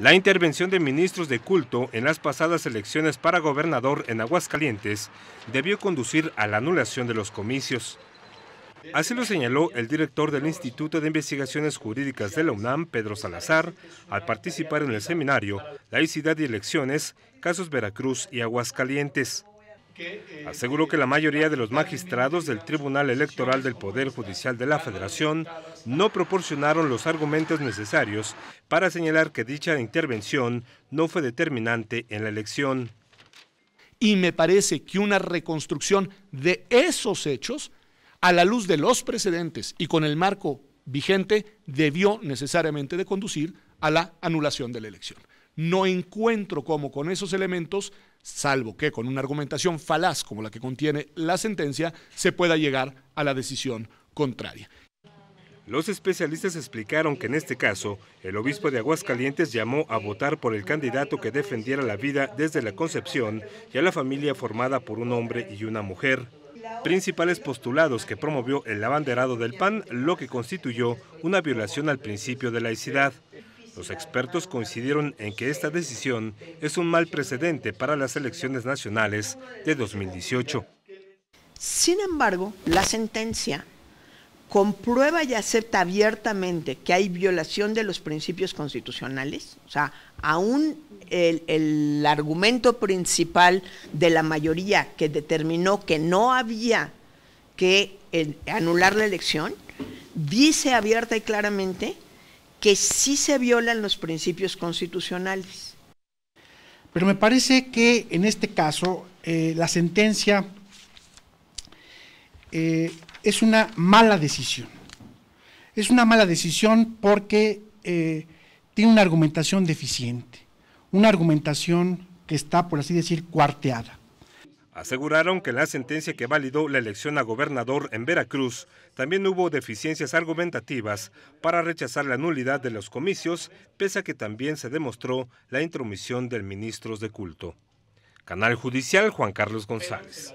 La intervención de ministros de culto en las pasadas elecciones para gobernador en Aguascalientes debió conducir a la anulación de los comicios. Así lo señaló el director del Instituto de Investigaciones Jurídicas de la UNAM, Pedro Salazar, al participar en el seminario Laicidad y Elecciones, Casos Veracruz y Aguascalientes. Aseguró que la mayoría de los magistrados del Tribunal Electoral del Poder Judicial de la Federación no proporcionaron los argumentos necesarios para señalar que dicha intervención no fue determinante en la elección. Y me parece que una reconstrucción de esos hechos, a la luz de los precedentes y con el marco vigente, debió necesariamente de conducir a la anulación de la elección. No encuentro cómo con esos elementos, salvo que con una argumentación falaz como la que contiene la sentencia, se pueda llegar a la decisión contraria. Los especialistas explicaron que en este caso, el obispo de Aguascalientes llamó a votar por el candidato que defendiera la vida desde la concepción y a la familia formada por un hombre y una mujer. Principales postulados que promovió el abanderado del PAN, lo que constituyó una violación al principio de laicidad. Los expertos coincidieron en que esta decisión es un mal precedente para las elecciones nacionales de 2018. Sin embargo, la sentencia comprueba y acepta abiertamente que hay violación de los principios constitucionales, o sea, aún el, argumento principal de la mayoría que determinó que no había que eh, anular la elección, dice abierta y claramente que sí se violan los principios constitucionales. Pero me parece que en este caso eh, la sentencia eh, es una mala decisión. Es una mala decisión porque eh, tiene una argumentación deficiente, una argumentación que está, por así decir, cuarteada. Aseguraron que en la sentencia que validó la elección a gobernador en Veracruz también hubo deficiencias argumentativas para rechazar la nulidad de los comicios, pese a que también se demostró la intromisión del ministro de culto. Canal Judicial Juan Carlos González.